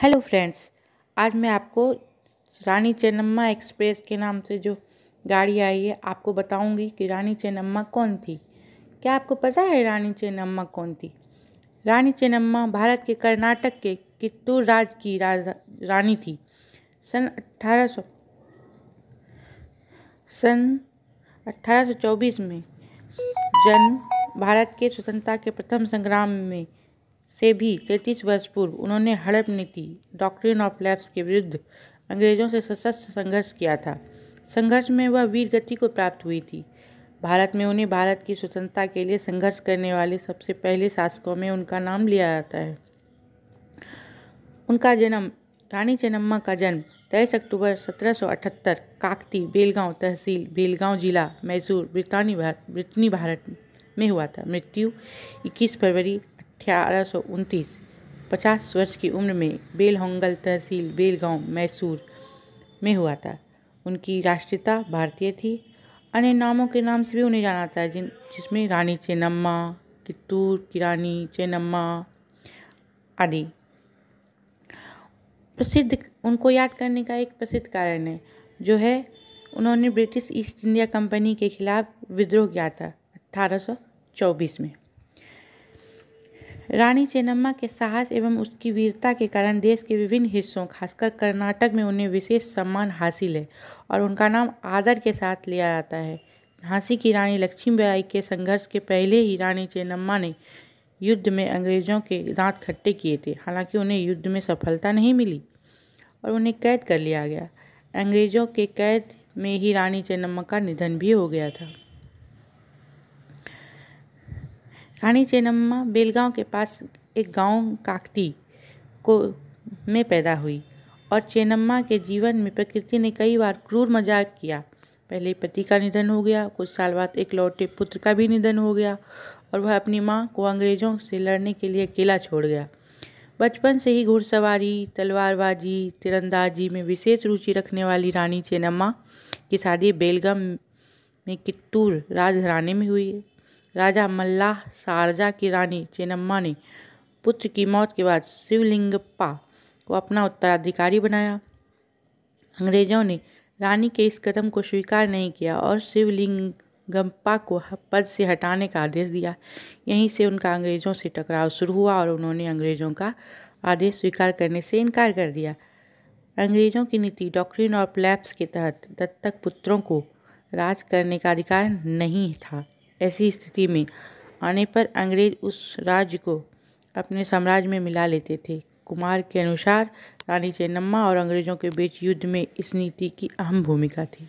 hello friends आज मैं आपको रानी चेन्नम्मा एक्सप्रेस के नाम से जो गाड़ी आई है आपको बताऊंगी कि रानी चेन्नम्मा कौन थी क्या आपको पता है रानी चेन्नम्मा कौन थी रानी चेन्नम्मा भारत के कर्नाटक के कित्तूर राज की राज रानी थी सन अट्ठारह सन 1824 में जन्म भारत के स्वतंत्रता के प्रथम संग्राम में से भी तैंतीस वर्ष पूर्व उन्होंने हड़प नीति डॉक्ट्रिन ऑफ लैब्स के विरुद्ध अंग्रेजों से सशस्त्र संघर्ष किया था संघर्ष में वह वीर गति को प्राप्त हुई थी भारत में उन्हें भारत की स्वतंत्रता के लिए संघर्ष करने वाले सबसे पहले शासकों में उनका नाम लिया जाता है उनका जन्म रानी चेन्नम्मा का जन्म तेईस अक्टूबर 1778 काकती बेलगांव तहसील बेलगांव जिला मैसूर ब्रितानी भारत ब्रिटनी भारत में हुआ था मृत्यु 21 फरवरी अठारह सौ उनतीस पचास वर्ष की उम्र में बेलहोंगल तहसील बेलगांव मैसूर में हुआ था उनकी राष्ट्रीयता भारतीय थी अन्य नामों के नाम से भी उन्हें जाना जाता है जिन जिसमें रानी चेनम्मा कित्तूर की रानी चेनम्मा आदि प्रसिद्ध उनको याद करने का एक प्रसिद्ध कारण है जो है उन्होंने ब्रिटिश ईस्ट इंडिया कंपनी के खिलाफ विद्रोह किया था 1824 में रानी चेन्नम्मा के साहस एवं उसकी वीरता के कारण देश के विभिन्न हिस्सों खासकर कर्नाटक में उन्हें विशेष सम्मान हासिल है और उनका नाम आदर के साथ लिया जाता है झांसी की रानी लक्ष्मीबाई के संघर्ष के पहले ही रानी चेन्नम्मा ने युद्ध में अंग्रेजों के दांत खट्टे किए थे हालांकि उन्हें युद्ध में सफलता नहीं मिली और उन्हें कैद कर लिया गया अंग्रेजों के कैद में ही रानी चेन्नम्मा का निधन भी हो गया था रानी चेनम्मा बेलगांव के पास एक गांव काकती को में पैदा हुई और चेनम्मा के जीवन में प्रकृति ने कई बार क्रूर मजाक किया पहले पति का निधन हो गया कुछ साल बाद एक लौटे पुत्र का भी निधन हो गया और वह अपनी माँ को अंग्रेजों से लड़ने के लिए अकेला छोड़ गया बचपन से ही घुड़सवारी तलवारबाजी तिरंदाजी में विशेष रुचि रखने वाली रानी चेनम्मा की शादी बेलगम में कित्तूर राजघराने में हुई राजा मल्लाह शारजा की रानी चेनम्मा ने पुत्र की मौत के बाद शिवलिंगप्पा को अपना उत्तराधिकारी बनाया अंग्रेजों ने रानी के इस कदम को स्वीकार नहीं किया और शिवलिंगम्पा को पद से हटाने का आदेश दिया यहीं से उनका अंग्रेजों से टकराव शुरू हुआ और उन्होंने अंग्रेजों का आदेश स्वीकार करने से इनकार कर दिया अंग्रेजों की नीति डॉक्ट्रिन और प्लेप्स के तहत दत्तक पुत्रों को राज करने का अधिकार नहीं था ऐसी स्थिति में आने पर अंग्रेज उस राज्य को अपने साम्राज्य में मिला लेते थे कुमार के अनुसार रानी चेन्नम्मा और अंग्रेजों के बीच युद्ध में इस नीति की अहम भूमिका थी